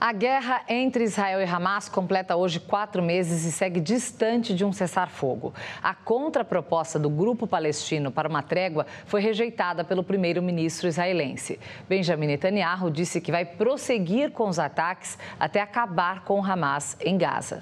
A guerra entre Israel e Hamas completa hoje quatro meses e segue distante de um cessar-fogo. A contraproposta do grupo palestino para uma trégua foi rejeitada pelo primeiro-ministro israelense. Benjamin Netanyahu disse que vai prosseguir com os ataques até acabar com o Hamas em Gaza.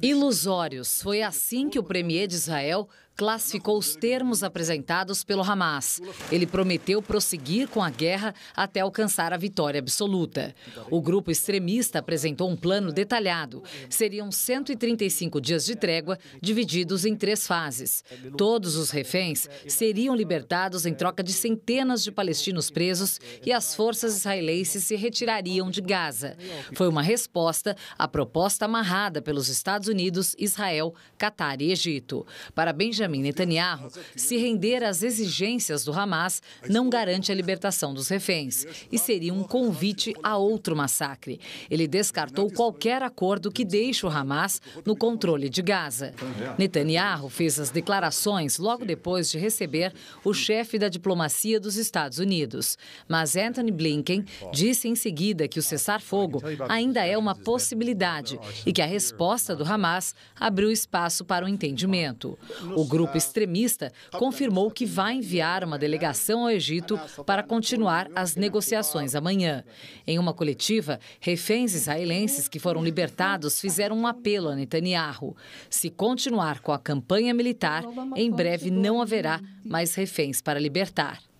Ilusórios. Foi assim que o premier de Israel classificou os termos apresentados pelo Hamas. Ele prometeu prosseguir com a guerra até alcançar a vitória absoluta. O grupo extremista apresentou um plano detalhado. Seriam 135 dias de trégua, divididos em três fases. Todos os reféns seriam libertados em troca de centenas de palestinos presos e as forças israelenses se retirariam de Gaza. Foi uma resposta à proposta amarrada pelos Estados Unidos, Israel, Catar e Egito. Parabéns Benjamin Netanyahu, se render às exigências do Hamas não garante a libertação dos reféns e seria um convite a outro massacre. Ele descartou qualquer acordo que deixe o Hamas no controle de Gaza. Netanyahu fez as declarações logo depois de receber o chefe da diplomacia dos Estados Unidos. Mas Anthony Blinken disse em seguida que o cessar-fogo ainda é uma possibilidade e que a resposta do Hamas abriu espaço para o entendimento. O grupo extremista confirmou que vai enviar uma delegação ao Egito para continuar as negociações amanhã. Em uma coletiva, reféns israelenses que foram libertados fizeram um apelo a Netanyahu. Se continuar com a campanha militar, em breve não haverá mais reféns para libertar.